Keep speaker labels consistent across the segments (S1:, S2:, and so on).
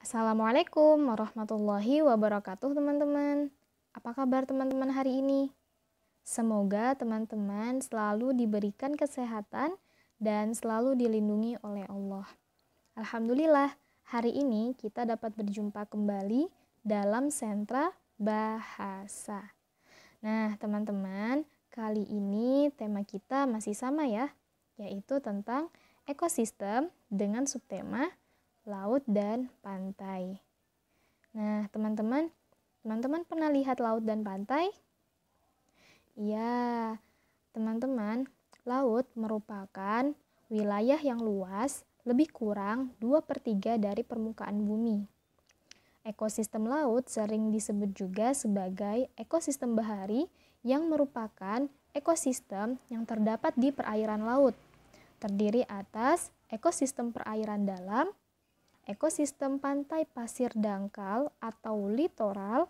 S1: Assalamualaikum warahmatullahi wabarakatuh teman-teman. Apa kabar teman-teman hari ini? Semoga teman-teman selalu diberikan kesehatan dan selalu dilindungi oleh Allah. Alhamdulillah, hari ini kita dapat berjumpa kembali dalam sentra bahasa. Nah, teman-teman, kali ini tema kita masih sama ya, yaitu tentang ekosistem dengan subtema laut, dan pantai. Nah, teman-teman, teman-teman pernah lihat laut dan pantai? Iya, teman-teman, laut merupakan wilayah yang luas lebih kurang 2 per 3 dari permukaan bumi. Ekosistem laut sering disebut juga sebagai ekosistem bahari yang merupakan ekosistem yang terdapat di perairan laut. Terdiri atas ekosistem perairan dalam ekosistem pantai pasir dangkal atau litoral,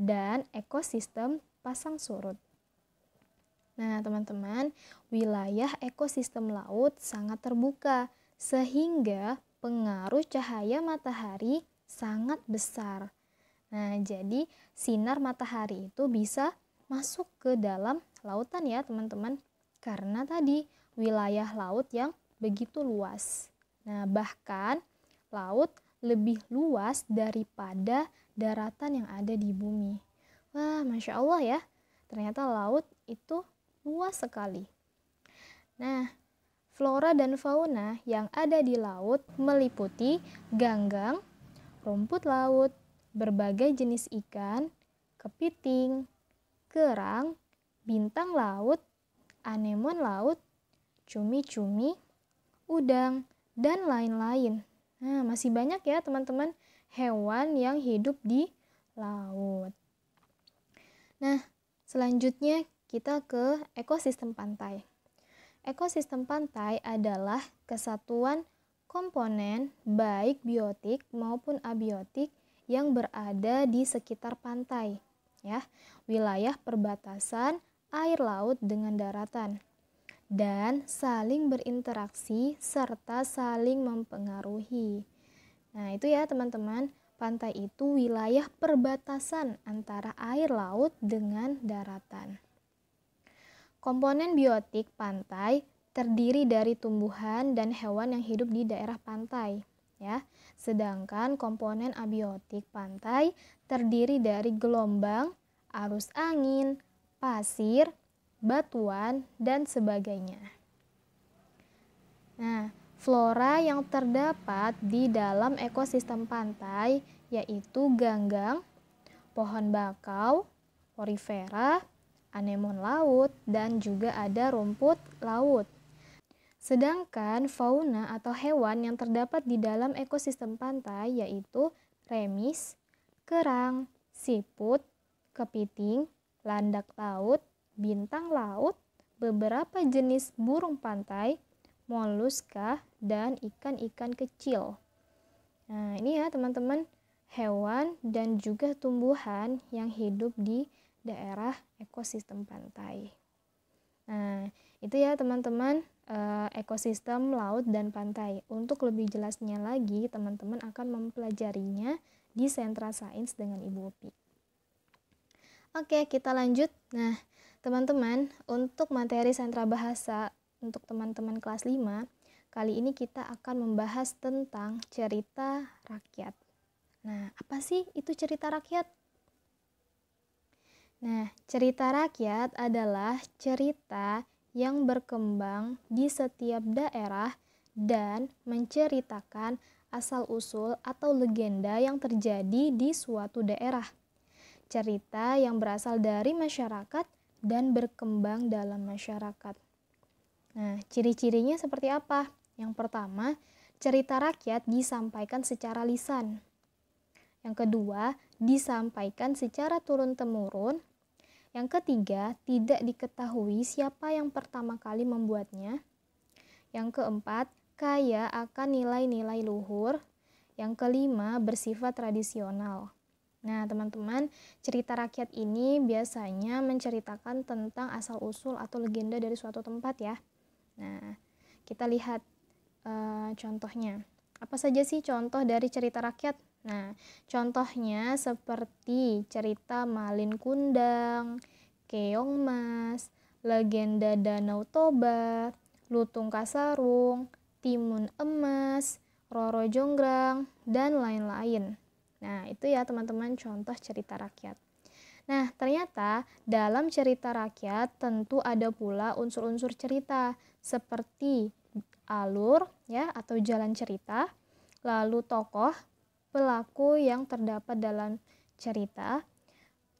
S1: dan ekosistem pasang surut. Nah, teman-teman, wilayah ekosistem laut sangat terbuka sehingga pengaruh cahaya matahari sangat besar. Nah, jadi sinar matahari itu bisa masuk ke dalam lautan ya, teman-teman. Karena tadi wilayah laut yang begitu luas. Nah, bahkan laut lebih luas daripada daratan yang ada di bumi. Wah, masya Allah ya, ternyata laut itu luas sekali. Nah, flora dan fauna yang ada di laut meliputi ganggang, rumput laut, berbagai jenis ikan, kepiting, kerang, bintang laut, anemon laut, cumi-cumi, udang, dan lain-lain. Nah, masih banyak ya teman-teman hewan yang hidup di laut. Nah, selanjutnya kita ke ekosistem pantai. Ekosistem pantai adalah kesatuan komponen baik biotik maupun abiotik yang berada di sekitar pantai, ya, wilayah perbatasan air laut dengan daratan dan saling berinteraksi serta saling mempengaruhi. Nah, itu ya teman-teman, pantai itu wilayah perbatasan antara air laut dengan daratan. Komponen biotik pantai terdiri dari tumbuhan dan hewan yang hidup di daerah pantai, ya. Sedangkan komponen abiotik pantai terdiri dari gelombang, arus angin, pasir, batuan, dan sebagainya. Nah, flora yang terdapat di dalam ekosistem pantai yaitu ganggang, pohon bakau, porifera, anemon laut, dan juga ada rumput laut. Sedangkan fauna atau hewan yang terdapat di dalam ekosistem pantai yaitu remis, kerang, siput, kepiting, landak laut, bintang laut, beberapa jenis burung pantai, moluska, dan ikan-ikan kecil. Nah, ini ya teman-teman hewan dan juga tumbuhan yang hidup di daerah ekosistem pantai. Nah, itu ya teman-teman eh, ekosistem laut dan pantai. Untuk lebih jelasnya lagi, teman-teman akan mempelajarinya di sentra sains dengan Ibu Opi. Oke, kita lanjut. Nah, Teman-teman, untuk materi sentra bahasa untuk teman-teman kelas 5, kali ini kita akan membahas tentang cerita rakyat. Nah, apa sih itu cerita rakyat? Nah, cerita rakyat adalah cerita yang berkembang di setiap daerah dan menceritakan asal-usul atau legenda yang terjadi di suatu daerah. Cerita yang berasal dari masyarakat dan berkembang dalam masyarakat. Nah, ciri-cirinya seperti apa? Yang pertama, cerita rakyat disampaikan secara lisan. Yang kedua, disampaikan secara turun-temurun. Yang ketiga, tidak diketahui siapa yang pertama kali membuatnya. Yang keempat, kaya akan nilai-nilai luhur. Yang kelima, bersifat tradisional. Nah, teman-teman, cerita rakyat ini biasanya menceritakan tentang asal-usul atau legenda dari suatu tempat ya. Nah, kita lihat e, contohnya. Apa saja sih contoh dari cerita rakyat? Nah, contohnya seperti cerita Malin Kundang, Keong Mas, legenda Danau Toba, Lutung Kasarung, Timun Emas, Roro Jonggrang, dan lain-lain. Nah, itu ya teman-teman contoh cerita rakyat. Nah, ternyata dalam cerita rakyat tentu ada pula unsur-unsur cerita seperti alur ya atau jalan cerita, lalu tokoh, pelaku yang terdapat dalam cerita,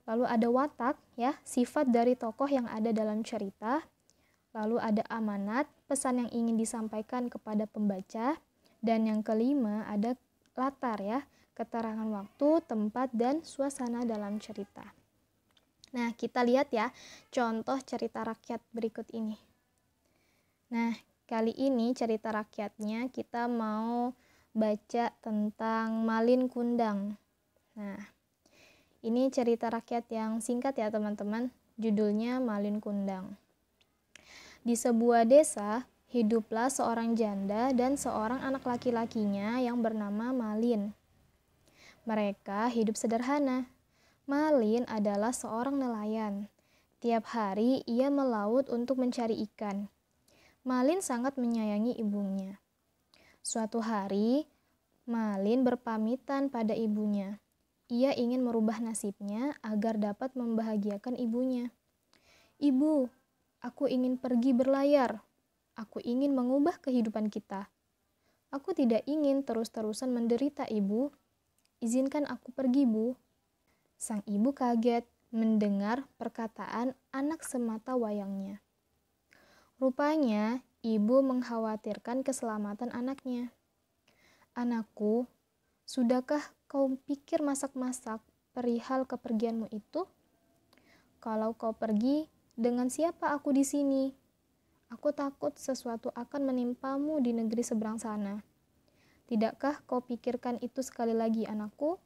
S1: lalu ada watak ya, sifat dari tokoh yang ada dalam cerita, lalu ada amanat, pesan yang ingin disampaikan kepada pembaca, dan yang kelima ada latar ya, keterangan waktu, tempat, dan suasana dalam cerita. Nah, kita lihat ya contoh cerita rakyat berikut ini. Nah, kali ini cerita rakyatnya kita mau baca tentang Malin Kundang. Nah, ini cerita rakyat yang singkat ya teman-teman. Judulnya Malin Kundang. Di sebuah desa, hiduplah seorang janda dan seorang anak laki-lakinya yang bernama Malin. Mereka hidup sederhana. Malin adalah seorang nelayan. Tiap hari ia melaut untuk mencari ikan. Malin sangat menyayangi ibunya. Suatu hari, Malin berpamitan pada ibunya. Ia ingin merubah nasibnya agar dapat membahagiakan ibunya. Ibu, aku ingin pergi berlayar. Aku ingin mengubah kehidupan kita. Aku tidak ingin terus-terusan menderita, Ibu. Izinkan aku pergi, Bu. Sang ibu kaget mendengar perkataan anak semata wayangnya. Rupanya, ibu mengkhawatirkan keselamatan anaknya. Anakku, sudahkah kau pikir masak-masak perihal kepergianmu itu? Kalau kau pergi, dengan siapa aku di sini? Aku takut sesuatu akan menimpamu di negeri seberang sana. Tidakkah kau pikirkan itu sekali lagi, anakku?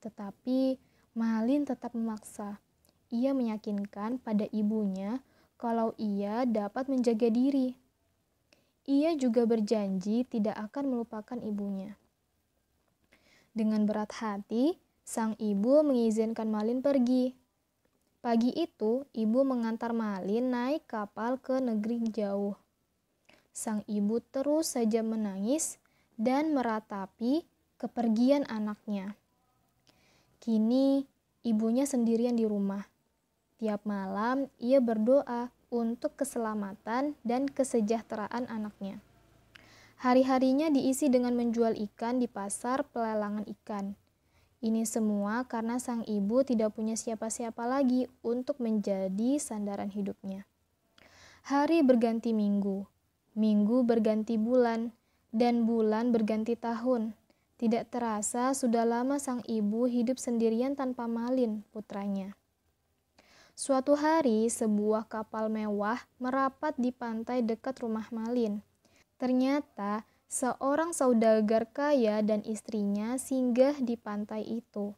S1: Tetapi Malin tetap memaksa. Ia meyakinkan pada ibunya kalau ia dapat menjaga diri. Ia juga berjanji tidak akan melupakan ibunya. Dengan berat hati, sang ibu mengizinkan Malin pergi. Pagi itu, ibu mengantar Malin naik kapal ke negeri jauh. Sang ibu terus saja menangis dan meratapi kepergian anaknya. Kini, ibunya sendirian di rumah. Tiap malam, ia berdoa untuk keselamatan dan kesejahteraan anaknya. Hari-harinya diisi dengan menjual ikan di pasar pelelangan ikan. Ini semua karena sang ibu tidak punya siapa-siapa lagi untuk menjadi sandaran hidupnya. Hari berganti minggu, minggu berganti bulan, dan bulan berganti tahun. Tidak terasa sudah lama sang ibu hidup sendirian tanpa Malin, putranya. Suatu hari, sebuah kapal mewah merapat di pantai dekat rumah Malin. Ternyata, seorang saudagar kaya dan istrinya singgah di pantai itu.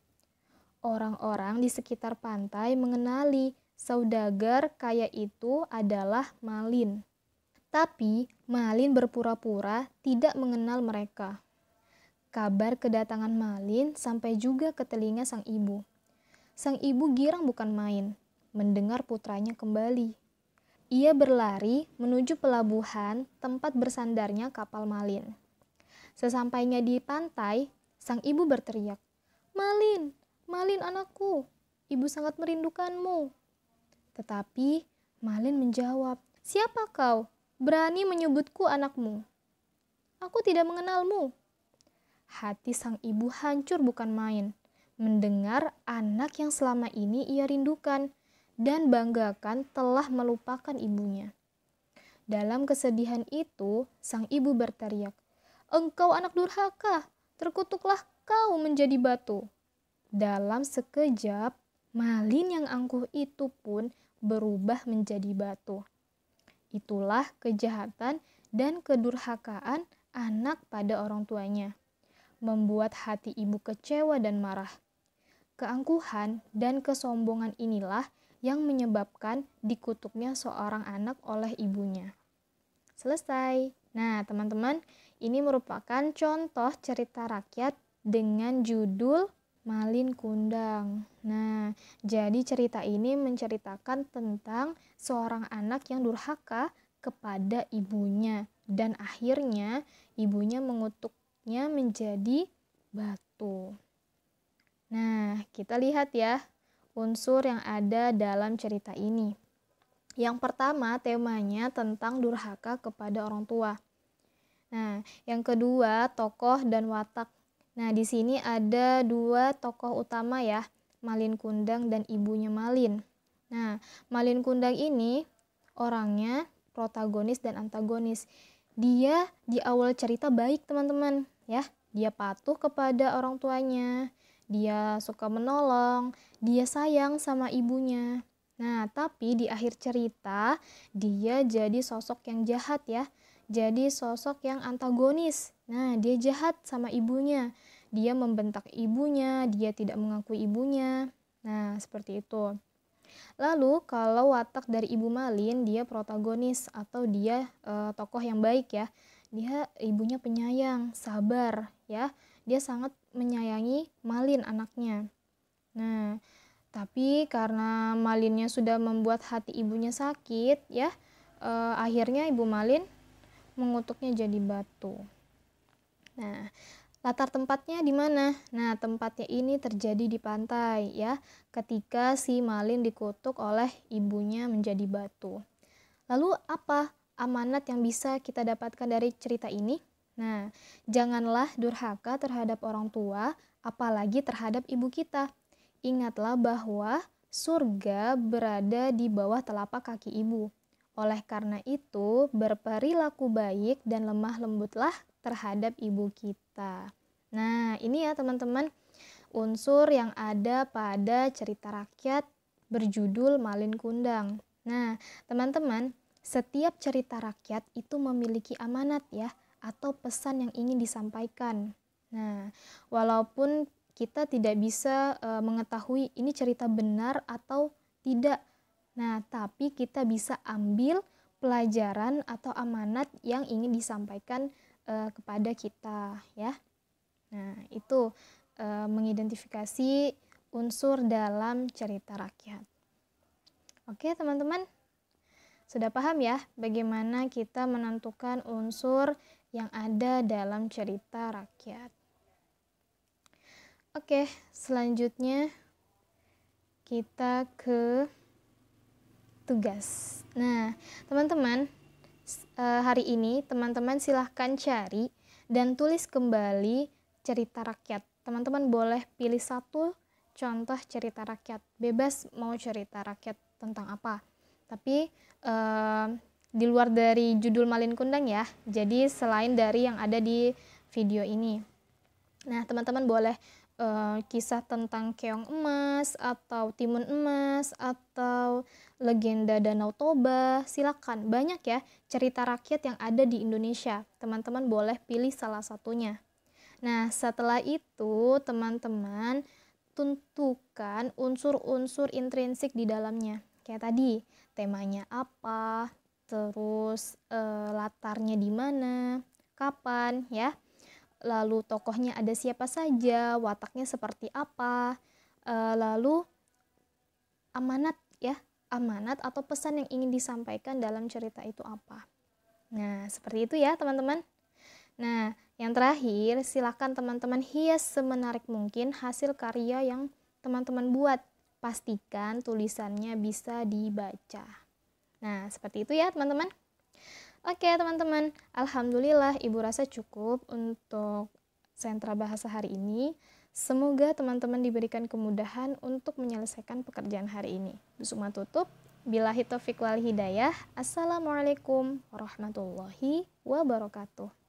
S1: Orang-orang di sekitar pantai mengenali saudagar kaya itu adalah Malin. Tapi Malin berpura-pura tidak mengenal mereka. Kabar kedatangan Malin sampai juga ke telinga sang ibu. Sang ibu girang bukan main, mendengar putranya kembali. Ia berlari menuju pelabuhan tempat bersandarnya kapal Malin. Sesampainya di pantai, sang ibu berteriak, "Malin, Malin anakku, ibu sangat merindukanmu." Tetapi Malin menjawab, "Siapa kau? berani menyebutku anakmu. Aku tidak mengenalmu. Hati sang ibu hancur bukan main, mendengar anak yang selama ini ia rindukan dan banggakan telah melupakan ibunya. Dalam kesedihan itu, sang ibu berteriak, "Engkau anak durhaka, terkutuklah kau menjadi batu." Dalam sekejap, Malin yang angkuh itu pun berubah menjadi batu itulah kejahatan dan kedurhakaan anak pada orang tuanya, membuat hati ibu kecewa dan marah. Keangkuhan dan kesombongan inilah yang menyebabkan dikutuknya seorang anak oleh ibunya. Selesai. Nah, teman-teman, ini merupakan contoh cerita rakyat dengan judul Malin Kundang. Nah, jadi cerita ini menceritakan tentang seorang anak yang durhaka kepada ibunya dan akhirnya ibunya mengutuknya menjadi batu. Nah, kita lihat ya unsur yang ada dalam cerita ini. Yang pertama, temanya tentang durhaka kepada orang tua. Nah, yang kedua, tokoh dan watak Nah, di sini ada dua tokoh utama ya, Malin Kundang dan ibunya Malin. Nah, Malin Kundang ini orangnya protagonis dan antagonis. Dia di awal cerita baik, teman-teman, ya. Dia patuh kepada orang tuanya, dia suka menolong, dia sayang sama ibunya. Nah, tapi di akhir cerita dia jadi sosok yang jahat ya jadi sosok yang antagonis. Nah, dia jahat sama ibunya. Dia membentak ibunya, dia tidak mengakui ibunya. Nah, seperti itu. Lalu kalau watak dari Ibu Malin, dia protagonis atau dia e, tokoh yang baik ya. Dia ibunya penyayang, sabar ya. Dia sangat menyayangi Malin anaknya. Nah, tapi karena Malinnya sudah membuat hati ibunya sakit ya, e, akhirnya Ibu Malin mengutuknya jadi batu. Nah, Latar tempatnya di mana? Nah, tempatnya ini terjadi di pantai ya, ketika si Malin dikutuk oleh ibunya menjadi batu. Lalu apa amanat yang bisa kita dapatkan dari cerita ini? Nah, janganlah durhaka terhadap orang tua, apalagi terhadap ibu kita. Ingatlah bahwa surga berada di bawah telapak kaki ibu. Oleh karena itu, berperilaku baik dan lemah lembutlah terhadap ibu kita. Nah, ini ya teman-teman unsur yang ada pada cerita rakyat berjudul Malin Kundang. Nah, teman-teman, setiap cerita rakyat itu memiliki amanat ya atau pesan yang ingin disampaikan. Nah, walaupun kita tidak bisa e, mengetahui ini cerita benar atau tidak, Nah, tapi kita bisa ambil pelajaran atau amanat yang ingin disampaikan e, kepada kita, ya. Nah, itu e, mengidentifikasi unsur dalam cerita rakyat. Oke, teman-teman. Sudah paham ya bagaimana kita menentukan unsur yang ada dalam cerita rakyat. Oke, selanjutnya kita ke tugas. Nah, teman-teman, eh, hari ini teman-teman silahkan cari dan tulis kembali cerita rakyat. Teman-teman boleh pilih satu contoh cerita rakyat, bebas mau cerita rakyat tentang apa. Tapi eh, di luar dari judul Malin Kundang ya, jadi selain dari yang ada di video ini. Nah, teman-teman boleh Eh, kisah tentang keong emas atau timun emas atau legenda Danau Toba, silakan banyak ya cerita rakyat yang ada di Indonesia. Teman-teman boleh pilih salah satunya. Nah, setelah itu teman-teman tentukan unsur-unsur intrinsik di dalamnya. Kayak tadi, temanya apa, terus e, latarnya di mana, kapan ya lalu tokohnya ada siapa saja, wataknya seperti apa, eh, lalu amanat ya, amanat atau pesan yang ingin disampaikan dalam cerita itu apa. Nah, seperti itu ya teman-teman. Nah, yang terakhir, silakan teman-teman hias semenarik mungkin hasil karya yang teman-teman buat. Pastikan tulisannya bisa dibaca. Nah, seperti itu ya teman-teman. Oke teman-teman, Alhamdulillah Ibu rasa cukup untuk sentra bahasa hari ini. Semoga teman-teman diberikan kemudahan untuk menyelesaikan pekerjaan hari ini. Suma tutup, bila taufiq wal hidayah. Assalamualaikum warahmatullahi wabarakatuh.